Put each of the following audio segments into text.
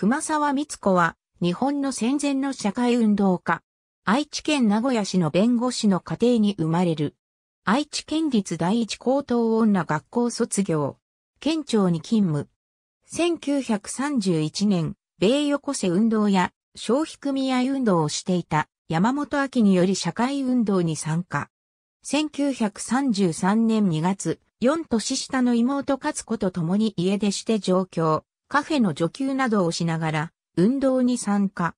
熊沢光子は、日本の戦前の社会運動家。愛知県名古屋市の弁護士の家庭に生まれる。愛知県立第一高等女学校卒業。県庁に勤務。1931年、米横瀬運動や消費組合運動をしていた山本昭により社会運動に参加。1933年2月、4年下の妹勝子と共に家出して上京。カフェの助給などをしながら、運動に参加。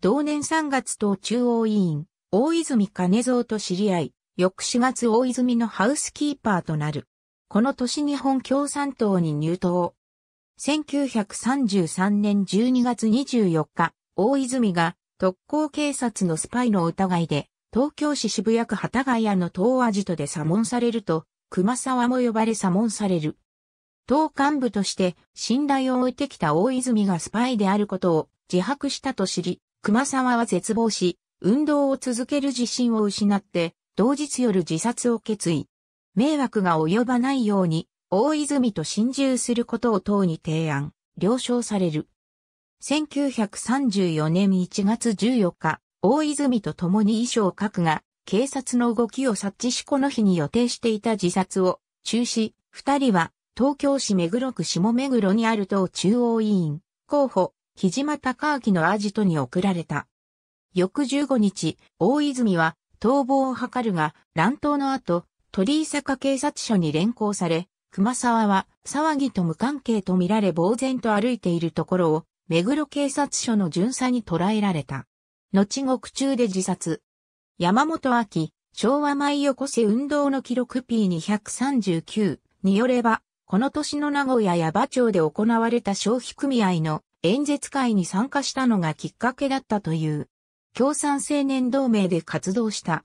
同年3月と中央委員、大泉金蔵と知り合い、翌4月大泉のハウスキーパーとなる。この年日本共産党に入党。1933年12月24日、大泉が特攻警察のスパイの疑いで、東京市渋谷区旗ヶ谷の東アジトで査問されると、熊沢も呼ばれ査問される。党幹部として信頼を置いてきた大泉がスパイであることを自白したと知り、熊沢は絶望し、運動を続ける自信を失って、同日夜自殺を決意。迷惑が及ばないように、大泉と心中することを党に提案、了承される。1934年1月14日、大泉と共に遺書を書くが、警察の動きを察知しこの日に予定していた自殺を中止、二人は東京市目黒区下目黒にある党中央委員、候補、木島隆明のアジトに送られた。翌15日、大泉は逃亡を図るが、乱闘の後、鳥居坂警察署に連行され、熊沢は騒ぎと無関係とみられ呆然と歩いているところを、目黒警察署の巡査に捕らえられた。後獄中で自殺。山本明、昭和舞横瀬運動の記録 P239 によれば、この年の名古屋や場町で行われた消費組合の演説会に参加したのがきっかけだったという、共産青年同盟で活動した。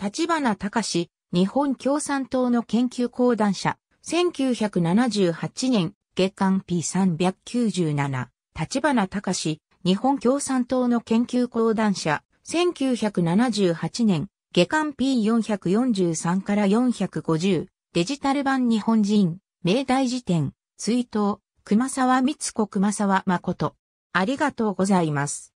立花隆、日本共産党の研究講談社、1978年、月刊 P397、立花隆、日本共産党の研究講談社、1978年、月刊 P443 から450、デジタル版日本人、明大辞典、追悼、熊沢光子熊沢誠。ありがとうございます。